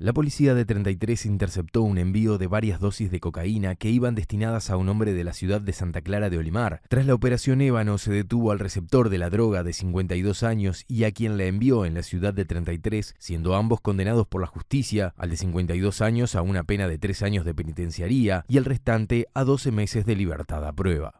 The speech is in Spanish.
La policía de 33 interceptó un envío de varias dosis de cocaína que iban destinadas a un hombre de la ciudad de Santa Clara de Olimar. Tras la operación Ébano se detuvo al receptor de la droga de 52 años y a quien la envió en la ciudad de 33, siendo ambos condenados por la justicia, al de 52 años a una pena de 3 años de penitenciaría y al restante a 12 meses de libertad a prueba.